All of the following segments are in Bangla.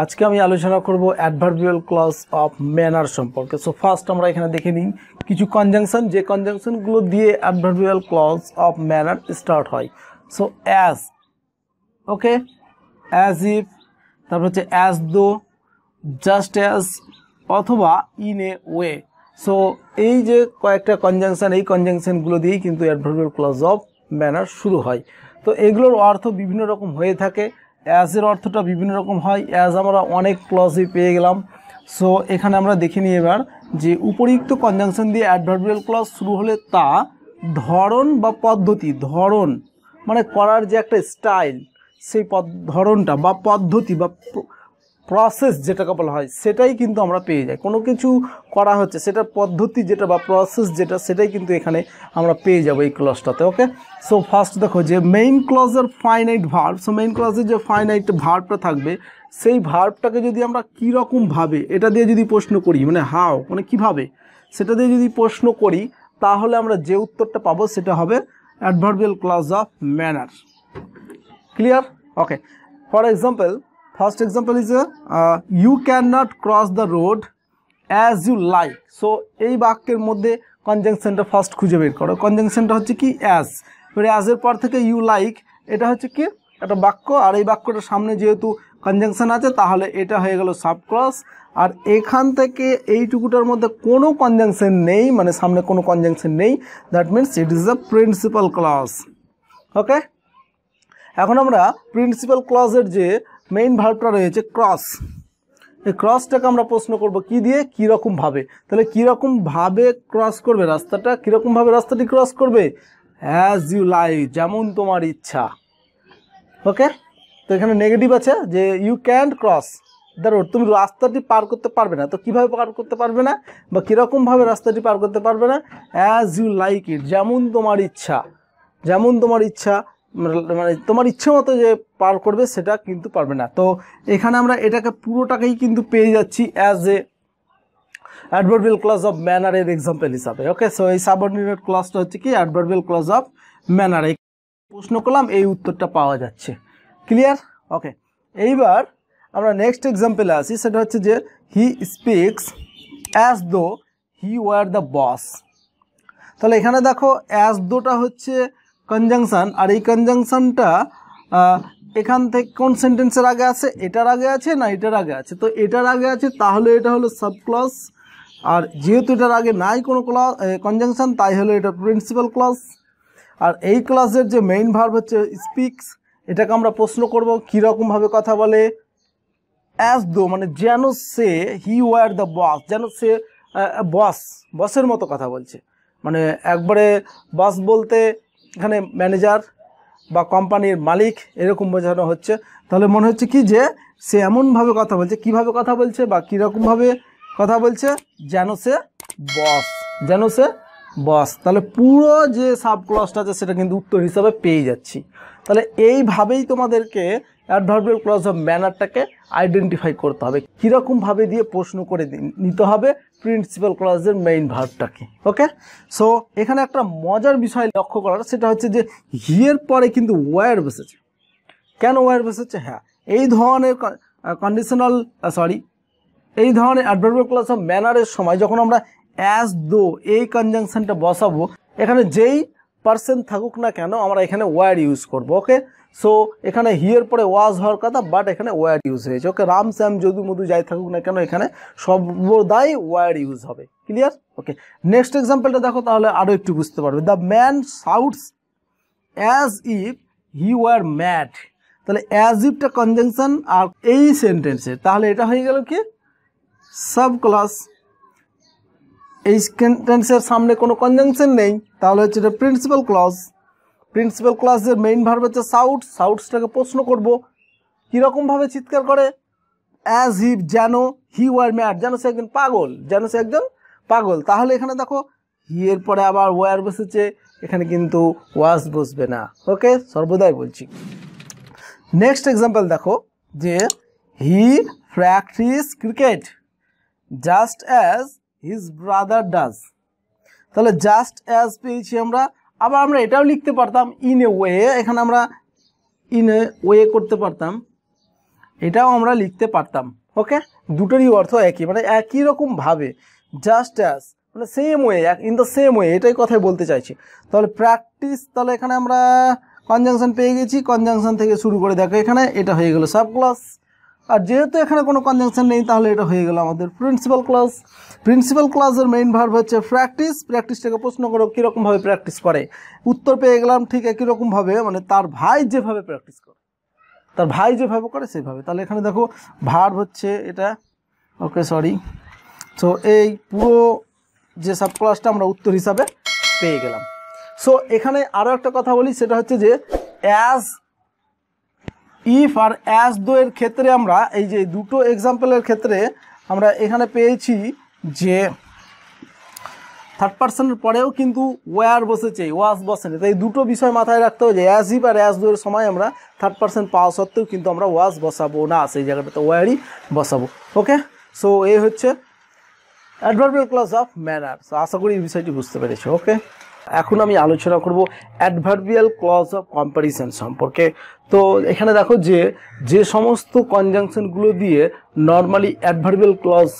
আজকে আমি আলোচনা করব অ্যাডভার্বিয়াল ক্লস অফ ম্যানার সম্পর্কে সো ফার্স্ট আমরা এখানে দেখে নিই কিছু কনজাংশন যে কনজাংশনগুলো দিয়ে adverbial clause of manner start হয় so as okay as if তারপর হচ্ছে অ্যাজ দো জাস্ট অ্যাজ অথবা ইন এ ওয়ে সো এই যে কয়েকটা কনজাংশন এই কনজাংশনগুলো দিয়েই কিন্তু অ্যাডভার্বিয়াল ক্লস অফ ম্যানার শুরু হয় তো এগুলোর অর্থ বিভিন্ন রকম হয়ে থাকে অ্যাজের অর্থটা বিভিন্ন রকম হয় অ্যাজ আমরা অনেক ক্লজে পেয়ে গেলাম সো এখানে আমরা দেখে নিই এবার যে উপরিক্ত কনজাংশন দিয়ে অ্যাডভার্বিয়াল ক্লজ শুরু হলে তা ধরন বা পদ্ধতি ধরন মানে করার যে একটা স্টাইল সেই পদ ধরনটা বা পদ্ধতি বা প্রসেস যেটাকে বলা হয় সেটাই কিন্তু আমরা পেয়ে যাই কোনো কিছু করা হচ্ছে সেটার পদ্ধতি যেটা বা প্রসেস যেটা সেটাই কিন্তু এখানে আমরা পেয়ে যাবো এই ক্লজটাতে ওকে সো ফার্স্ট দেখো যে মেইন ক্লজের ফাইনাইট ভার্ভ সো মেইন ক্লজের যে ফাইনাইট ভার্ভটা থাকবে সেই ভার্ভটাকে যদি আমরা কীরকমভাবে এটা দিয়ে যদি প্রশ্ন করি মানে হাও মানে কিভাবে সেটা দিয়ে যদি প্রশ্ন করি তাহলে আমরা যে উত্তরটা পাবো সেটা হবে adverbial clause of manner clear okay for example first example is uh, you cannot cross the road as you like so এই বাক্যের মধ্যে কনজাংশনটা ফার্স্ট খুঁজে বের করো কনজাংশনটা হচ্ছে কি অ্যাজ এবারে অ্যাজের পর থেকে ইউ লাইক এটা হচ্ছে কি একটা বাক্য আর এই বাক্যটার সামনে যেহেতু কনজাংশন আছে তাহলে এটা হয়ে গেল সাবক্রস আর এখান থেকে এইটুকুটার মধ্যে কোনো কনজাংশন নেই মানে সামনে কোনো কনজাংশন নেই that means it is the principal clause okay এখন আমরা প্রিন্সিপাল ক্লাসের যে মেইন ভার্বটা রয়েছে ক্রস এই ক্রসটাকে আমরা প্রশ্ন করব কি দিয়ে কীরকমভাবে তাহলে কীরকমভাবে ক্রস করবে রাস্তাটা কীরকমভাবে রাস্তাটি ক্রস করবে অ্যাজ ইউ লাইক যেমন তোমার ইচ্ছা ওকে তো এখানে নেগেটিভ আছে যে you can cross the road তুমি রাস্তাটি পার করতে পারবে না তো কীভাবে পার করতে পারবে না বা কীরকমভাবে রাস্তাটি পার করতে পারবে না অ্যাজ ইউ লাইক ইট যেমন তোমার ইচ্ছা যেমন তোমার ইচ্ছা মানে, মানে তোমার ইচ্ছে মতো যে পার করবে সেটা কিন্তু পারবে না তো এখানে আমরা এটাকে পুরোটাকেই কিন্তু পেয়ে যাচ্ছি অ্যাজ এ অ্যাডভার্বিয়াল ক্লাস অফ ম্যানারের এক্সাম্পল হিসাবে ওকে সো এই সাবঅর্ডিনেট ক্লাসটা হচ্ছে কি অ্যাডভার্বিয়াল ক্লাস অফ ম্যানার এই প্রশ্ন করলাম এই উত্তরটা পাওয়া যাচ্ছে ক্লিয়ার ওকে এইবার আমরা নেক্সট এক্সাম্পলে আসি সেটা হচ্ছে যে he speaks as though he war the boss তাহলে এখানে দেখো অ্যাজ দোটা হচ্ছে কনজাংশান আর এই কনজাংশানটা এখান থেকে কোন সেন্টেন্সের আগে আছে এটার আগে আছে না এটার আগে আছে তো এটার আগে আছে তাহলে এটা হলো সাব ক্লাস আর যেহেতু এটার আগে নাই কোনো ক্লাস কনজাংশান তাই হলো এটা প্রিন্সিপাল ক্লাস আর এই ক্লাসের যে মেইন ভার্ব হচ্ছে স্পিক্স এটাকে আমরা প্রশ্ন করব কীরকমভাবে কথা বলে অ্যাজ দো মানে যেন সে হি ওয়ার দ্য বস যেন সে বস বসের মতো কথা বলছে মানে একবারে বস বলতে এখানে ম্যানেজার বা কোম্পানির মালিক এরকম বোঝানো হচ্ছে তাহলে মনে হচ্ছে কি যে সে এমনভাবে কথা বলছে কিভাবে কথা বলছে বা কীরকমভাবে কথা বলছে যেন সে বস যেন সে বস তাহলে পুরো যে সাব ক্লসটা আছে সেটা কিন্তু উত্তর হিসাবে পেয়ে যাচ্ছি তাহলে এইভাবেই তোমাদেরকে অ্যাডভার্বিয়াল ক্লস অফ ম্যানারটাকে আইডেন্টিফাই করতে হবে কীরকমভাবে দিয়ে প্রশ্ন করে নিতে হবে প্রিন্সিপাল ক্লাসের মেইন ভার্বটা কি ওকে সো এখানে একটা মজার বিষয় লক্ষ্য করার সেটা হচ্ছে যে হিয়ের পরে কিন্তু ওয়ার বসেছে কেন ওয়ার বসেছে হ্যাঁ এই ধরনের কন্ডিশনাল সরি এই ধরনের অ্যাডভার্বাল ক্লাস অফ ম্যানারের সময় যখন আমরা অ্যাজ দো এই কনজাংশনটা বসাবো এখানে যেই পার্সেন্ট থাকুক না কেন আমরা এখানে ওয়ার ইউজ করব ওকে সো এখানে হিয়ের পরে ওয়াজ হওয়ার কথা বাট এখানে ওয়ার ইউজ হয়েছে ওকে রাম স্যাম যদু মধু যাই থাকুক না কেন এখানে সর্বদাই ওয়ার ইউজ হবে ক্লিয়ার ওকে নেক্সট এক্সাম্পলটা দেখো তাহলে আরও একটু বুঝতে পারবে the man shouts as if he were mad তাহলে অ্যাজ ইফটা কনজাংশন আর এই সেন্টেন্সে তাহলে এটা হয়ে গেল কি সাব ক্লাস এই সেন্টেন্সের সামনে কোনো কনজাংশন নেই তাহলে হচ্ছে এটা প্রিন্সিপাল ক্লজ প্রিন্সিপাল ক্লাসের মেইন ভার্ব হচ্ছে সাউট সাউটসটাকে প্রশ্ন করব কীরকমভাবে চিৎকার করে অ্যাজ হি যেন হি ওয়ার ম্যাড যেন সে একজন পাগল যেন সে একজন পাগল তাহলে এখানে দেখো হি এর পরে আবার ওয়ার বসেছে এখানে কিন্তু ওয়াজ বসবে না ওকে সর্বদাই বলছি নেক্সট এক্সাম্পল দেখো যে he practice cricket just as his brother does তাহলে জাস্ট অ্যাজ পেয়েছি আমরা আবার আমরা এটাও লিখতে পারতাম ইন এ ওয়ে এখানে আমরা ইন এ ওয়ে করতে পারতাম এটাও আমরা লিখতে পারতাম ওকে দুটোরই অর্থ একই মানে একই রকমভাবে জাস্ট অ্যাজ মানে same way in the same way এটাই কথাই বলতে চাইছি তাহলে প্র্যাকটিস তাহলে এখানে আমরা কনজাংশন পেয়ে গেছি কনজাংশন থেকে শুরু করে দেখো এখানে এটা হয়ে গেল সাব ক্লাস আর যেহেতু এখানে কোনো কনজাংশন নেই তাহলে এটা হয়ে গেল আমাদের প্রিন্সিপাল ক্লাস প্রিন্সিপাল ক্লাসের মেইন ভার হচ্ছে প্র্যাকটিস প্র্যাকটিসটাকে প্রশ্ন করো কীরকমভাবে প্র্যাকটিস করে উত্তর পেয়ে গেলাম ঠিক একই রকমভাবে মানে তার ভাই যেভাবে প্র্যাকটিস করে তার ভাই যেভাবে করে সেভাবে তাহলে এখানে দেখো ভার হচ্ছে এটা ওকে সরি সো এই পুরো যে সাব ক্লাসটা আমরা উত্তর হিসাবে পেয়ে গেলাম সো এখানে আরও একটা কথা বলি সেটা হচ্ছে যে অ্যাজ ইফ আর অ্যাস দো এর ক্ষেত্রে আমরা এই যে দুটো এক্সাম্পলের ক্ষেত্রে আমরা এখানে পেয়েছি যে থার্ড পার্সনের পরেও কিন্তু ওয়ার বসেছে ওয়াস বসেনি তাই দুটো বিষয় মাথায় রাখতে হবে যে অ্যাজ ইফ আর অ্যাজ দুয়ের সময় আমরা থার্ড পার্সন পাওয়া সত্ত্বেও কিন্তু আমরা ওয়াস বসাবো না সেই জায়গাটাতে ওয়ারই বসাবো ওকে সো এই হচ্ছে adverbial clause of manner so আশা করি এই বিষয়টি বুঝতে পেরেছি ওকে এখন আমি আলোচনা করব অ্যাডভার্বিয়াল ক্লজ অফ কম্পারিজন সম্পর্কে তো এখানে দেখো যে যে সমস্ত কনজাংশনগুলো দিয়ে নর্মালি অ্যাডভার্বিয়াল ক্লজ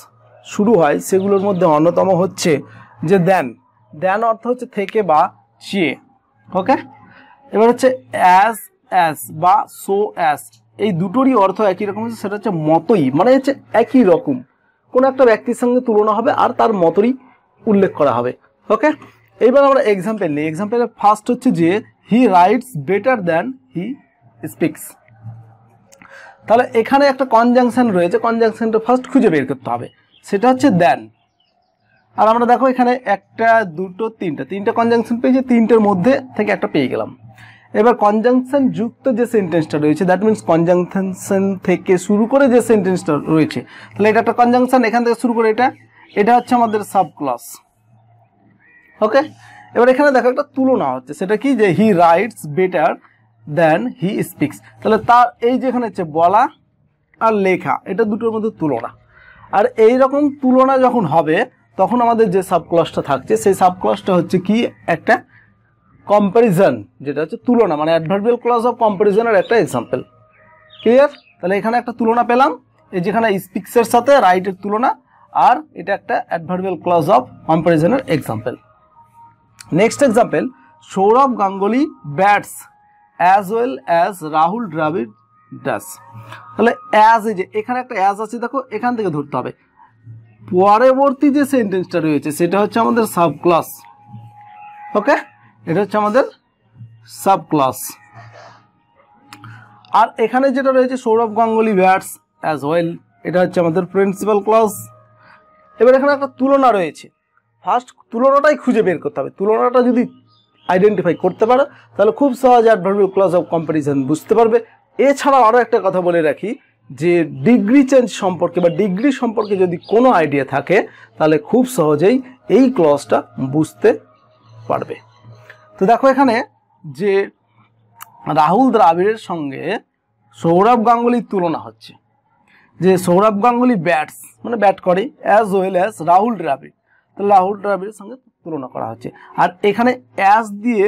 শুরু হয় সেগুলোর মধ্যে অন্যতম হচ্ছে যে দেন দেন অর্থ হচ্ছে থেকে বা চেয়ে ওকে এবার হচ্ছে অ্যাস অ্যাস বা সো অ্যাস এই দুটোরই অর্থ একই রকম হচ্ছে সেটা হচ্ছে মতোই মানে হচ্ছে একই রকম কোনো একটা ব্যক্তির সঙ্গে তুলনা হবে আর তার মতই উল্লেখ করা হবে ওকে এইবার আমরা এক্সাম্পল নিই এক্সাম্পলের ফার্স্ট হচ্ছে যে he writes better than he speaks তাহলে এখানে একটা কনজাংশন রয়েছে কনজাংশনটা ফার্স্ট খুঁজে বের করতে হবে সেটা হচ্ছে দেন আর আমরা দেখো এখানে একটা দুটো তিনটা তিনটা কনজাংশন পেয়েছি তিনটের মধ্যে থেকে একটা পেয়ে গেলাম এবার কনজাংশন যুক্ত যে সেন্টেন্সটা রয়েছে দ্যাট মিনস কনজাংশন থেকে শুরু করে যে সেন্টেন্সটা রয়েছে তাহলে এটা একটা কনজাংশন এখান থেকে শুরু করে এটা এটা হচ্ছে আমাদের সাব ক্লাস ওকে এবার এখানে দেখো একটা তুলনা হচ্ছে সেটা কি যে he writes better than he speaks তাহলে তার এই যেখানে হচ্ছে বলা আর লেখা এটা দুটোর মধ্যে তুলনা আর এই রকম তুলনা যখন হবে তখন আমাদের যে সাবক্লাসটা থাকছে সেই সাবক্লাসটা হচ্ছে কি একটা কম্প্যারিজন যেটা হচ্ছে তুলনা মানে অ্যাডভার্বিয়াল ক্লাস অফ কম্প্যারিজনের একটা এক্সাম্পল ক্লিয়ার তাহলে এখানে একটা তুলনা পেলাম এই যেখানে স্পিক্সের সাথে রাইটের তুলনা আর এটা একটা অ্যাডভার্বিয়াল ক্লাস অফ কম্প্যারিজনের example next example Sourav Ganguly bats as well as Rahul Dravid does তাহলে অ্যাজ এই যে এখানে একটা অ্যাজ আছে দেখো এখান থেকে ধরতে হবে পরবর্তী যে সেন্টেন্সটা রয়েছে সেটা হচ্ছে আমাদের সাব ক্লাস ওকে এটা হচ্ছে আমাদের সাব ক্লাস আর এখানে যেটা রয়েছে Sourav Ganguly bats as well এটা হচ্ছে আমাদের প্রিন্সিপাল ক্লাস এবার এখানে একটা তুলনা রয়েছে ফার্স্ট তুলনাটাই খুঁজে বের করতে হবে তুলনাটা যদি আইডেন্টিফাই করতে পারো তাহলে খুব সহজে অ্যাডভার্বিয়াল ক্লজ অফ কম্পারিজন বুঝতে পারবে এছাড়া আরও একটা কথা বলে রাখি যে ডিগ্রি চেঞ্জ সম্পর্কে বা ডিগ্রি সম্পর্কে যদি কোনো আইডিয়া থাকে তাহলে খুব সহজেই এই ক্লজটা বুঝতে পারবে তো দেখো এখানে যে রাহুল দ্রাবিড়ের সঙ্গে সৌরভ গাঙ্গুলির তুলনা হচ্ছে যে সৌরভ গাঙ্গুলি ব্যাটস মানে ব্যাট করে as well as Rahul Dravid Rahul দ্রাবিড়ের সঙ্গে তুলনা করা হচ্ছে আর এখানে অ্যাস দিয়ে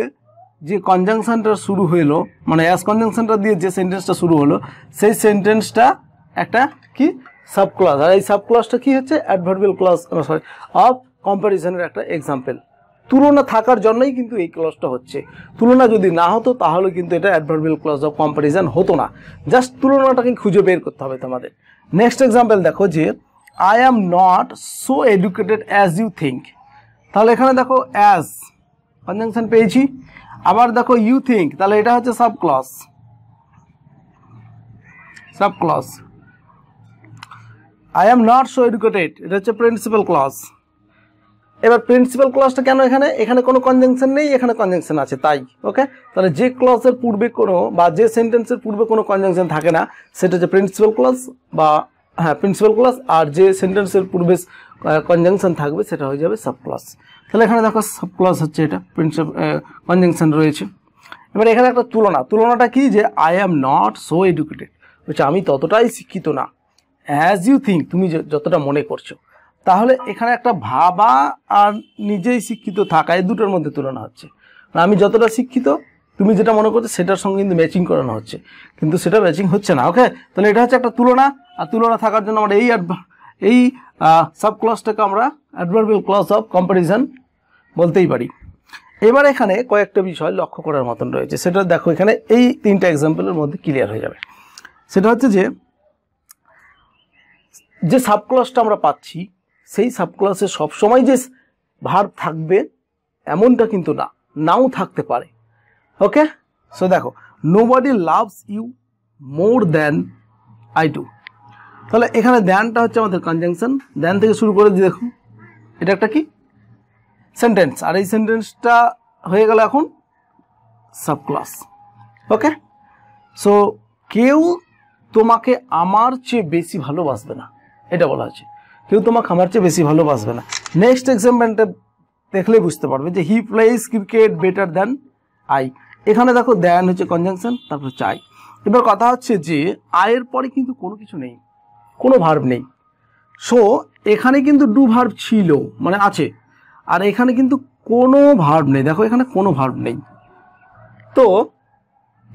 যে কনজাংশনটা শুরু হলো মানে অ্যাস কনজাংশনটা দিয়ে যে সেন্টেন্সটা শুরু হলো সেই সেন্টেন্সটা একটা কি সাবক্লাস আর এই সাবক্লাসটা কি হচ্ছে অ্যাডভার্বিয়াল ক্লাস সরি অফ কম্পারিজনের একটা এক্সাম্পল তুলনা থাকার জন্যই কিন্তু এই ক্লাসটা হচ্ছে তুলনা যদি না হতো তাহলে কিন্তু এটা অ্যাডভার্বিয়াল ক্লাস অফ কম্পারিজন হতো না জাস্ট তুলনাটাকে খুঁজে বের করতে হবে তোমাদের নেক্সট এক্সাম্পল দেখো যে I am not so educated as you think তাহলে এখানে দেখো অ্যাজ কনজাংশন পেয়েছি আবার দেখো ইউ থিঙ্ক তাহলে এটা হচ্ছে sub clause sub clause I am not so educated এটা হচ্ছে প্রিন্সিপাল ক্লস এবার প্রিন্সিপাল ক্লসটা কেন এখানে এখানে কোনো কনজাংশন নেই এখানে কনজাংশন আছে তাই ওকে তাহলে যে ক্লসের পূর্বে কোনো বা যে সেন্টেন্সের পূর্বে কোনো কনজাংশন থাকে না সেটা হচ্ছে প্রিন্সিপাল ক্লস বা হ্যাঁ প্রিন্সিপাল ক্লাস আর যে সেন্টেন্সের পূর্বে কনজাংশন থাকবে সেটা হয়ে যাবে সাব ক্লাস তাহলে এখানে দেখো সাব ক্লাস হচ্ছে এটা প্রিন্সিপাল কনজাংশন রয়েছে এবার এখানে একটা তুলনা তুলনাটা কি যে I am not so educated বলছে আমি ততটাই শিক্ষিত না অ্যাজ ইউ থিঙ্ক তুমি যতটা মনে করছো তাহলে এখানে একটা ভাবা আর নিজেই শিক্ষিত থাকা এই দুটোর মধ্যে তুলনা হচ্ছে মানে আমি যতটা শিক্ষিত তুমি যেটা মনে করছো সেটার সঙ্গে কিন্তু ম্যাচিং করানো হচ্ছে কিন্তু সেটা ম্যাচিং হচ্ছে না ওকে তাহলে এটা হচ্ছে একটা তুলনা আর তুলনা থাকার জন্য আমরা এই এই সাব ক্লাসটাকে আমরা অ্যাডভার্বিয়াল ক্লাস অফ কম্পারিজন বলতেই পারি এবার এখানে কয়েকটা বিষয় লক্ষ্য করার মতন রয়েছে সেটা দেখো এখানে এই তিনটা এক্সাম্পলের মধ্যে ক্লিয়ার হয়ে যাবে সেটা হচ্ছে যে যে সাবক্লাসটা আমরা পাচ্ছি সেই সাবক্লাসে সবসময় যে ভার থাকবে এমনটা কিন্তু না নাও থাকতে পারে ওকে সো দেখো nobody loves you more than I do তাহলে এখানে দ্যানটা হচ্ছে আমাদের কনজাংশন দ্যান থেকে শুরু করে দিয়ে দেখুন এটা একটা কি সেন্টেন্স আর এই সেন্টেন্সটা হয়ে গেল এখন সাবক্লাস ওকে সো কেউ তোমাকে আমার চেয়ে বেশি ভালোবাসবে না এটা বলা হচ্ছে কেউ তোমাকে আমার চেয়ে বেশি ভালোবাসবে না নেক্সট এক্সাম্পলটা দেখলে বুঝতে পারবে যে he plays cricket better than I এখানে দেখো দেন হচ্ছে কনজাংশন তারপর চাই এবার কথা হচ্ছে যে আয়ের পরে কিন্তু কোনো কিছু নেই কোনো ভার্ব নেই সো এখানে কিন্তু ডু ভার্ব ছিল মানে আছে আর এখানে কিন্তু কোনো ভার্ব নেই দেখো এখানে কোনো ভার্ব নেই তো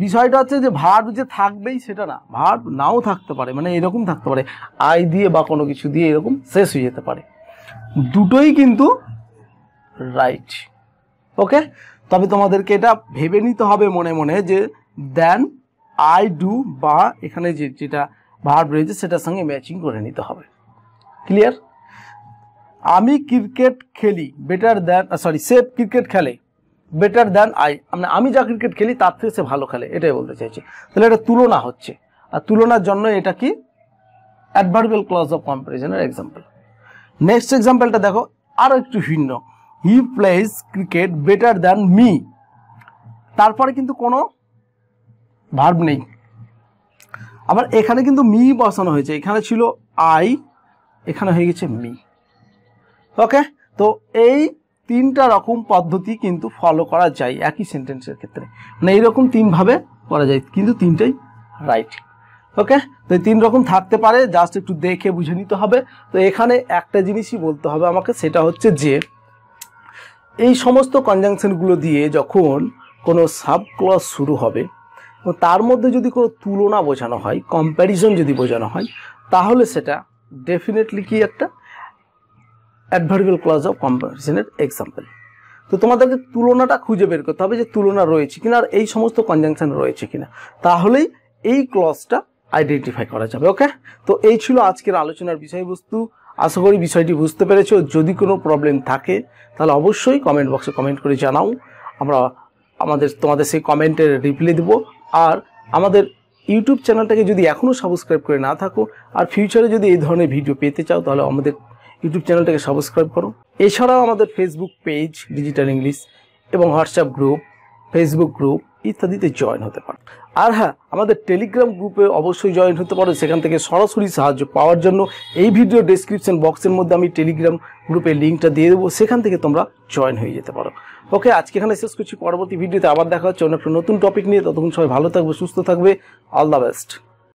বিষয়টা হচ্ছে যে ভার্ব যে থাকবেই সেটা না ভার্ব নাও থাকতে পারে মানে এরকম থাকতে পারে আয় দিয়ে বা কোনো কিছু দিয়ে এরকম শেষ হয়ে যেতে পারে দুটোই কিন্তু রাইট ওকে তবে তোমাদেরকে এটা ভেবে নিতে হবে মনে মনে যে দেন আই ডু বা এখানে যে যেটা ভার্ব রয়েছে সেটার সঙ্গে ম্যাচিং করে নিতে হবে ক্লিয়ার আমি ক্রিকেট খেলি বেটার দেন সরি সে ক্রিকেট খেলে বেটার দেন আই মানে আমি যা ক্রিকেট খেলি তার থেকে সে ভালো খেলে এটাই বলতে চাইছি তাহলে এটা তুলনা হচ্ছে আর তুলনার জন্য এটা কি অ্যাডভার্বেল ক্লজ অফ কম্পারিজনের এক্সাম্পল নেক্সট এক্সাম্পলটা দেখো আরও একটু ভিন্ন he plays cricket better than me তারপরে কিন্তু কোনো ভার্ব নেই আবার এখানে কিন্তু মি বসানো হয়েছে এখানে ছিল আই এখানে হয়ে গেছে মি ওকে তো এই তিনটা রকম পদ্ধতি কিন্তু ফলো করা যায় একই সেন্টেন্সের ক্ষেত্রে মানে এইরকম তিনভাবে করা যায় কিন্তু তিনটাই রাইট ওকে তো তিন রকম থাকতে পারে জাস্ট একটু দেখে বুঝে নিতে হবে তো এখানে একটা জিনিসই বলতে হবে আমাকে সেটা হচ্ছে যে এই সমস্ত কনজাংশনগুলো দিয়ে যখন কোনো সাব ক্লস শুরু হবে তার মধ্যে যদি কোনো তুলনা বোঝানো হয় কম্প্যারিজন যদি বোঝানো হয় তাহলে সেটা ডেফিনেটলি কি একটা অ্যাডভার্বিয়াল ক্লজ অফ কম্প্যারিজনের এক্সাম্পল তো তোমাদেরকে তুলনাটা খুঁজে বের করতে হবে যে তুলনা রয়েছে কিনা আর এই সমস্ত কনজাংশন রয়েছে কিনা তাহলেই এই ক্লজটা আইডেন্টিফাই করা যাবে ওকে তো এই ছিল আজকের আলোচনার বিষয়বস্তু আশা করি বিষয়টি বুঝতে পেরেছ যদি কোনো প্রবলেম থাকে তাহলে অবশ্যই কমেন্ট বক্সে কমেন্ট করে জানাও আমরা আমাদের তোমাদের সেই কমেন্টের রিপ্লাই দেবো আর আমাদের ইউটিউব চ্যানেলটাকে যদি এখনও সাবস্ক্রাইব করে না থাকো আর ফিউচারে যদি এই ধরনের ভিডিও পেতে চাও তাহলে আমাদের ইউটিউব চ্যানেলটাকে সাবস্ক্রাইব করো এছাড়াও আমাদের ফেসবুক পেজ ডিজিটাল ইংলিশ এবং হোয়াটসঅ্যাপ গ্রুপ ফেসবুক গ্রুপ ইত্যাদিতে জয়েন হতে পারো আর হ্যাঁ আমাদের টেলিগ্রাম গ্রুপে অবশ্যই জয়েন হতে পারো সেখান থেকে সরাসরি সাহায্য পাওয়ার জন্য এই ভিডিও ডেসক্রিপশন বক্সের মধ্যে আমি টেলিগ্রাম গ্রুপের লিঙ্কটা দিয়ে দেবো সেখান থেকে তোমরা জয়েন হয়ে যেতে পারো ওকে আজকে এখানে শেষ করছি পরবর্তী ভিডিওতে আবার দেখা হচ্ছে অন্য একটা নতুন টপিক নিয়ে ততক্ষণ সবাই ভালো থাকবে সুস্থ থাকবে অল দ্য বেস্ট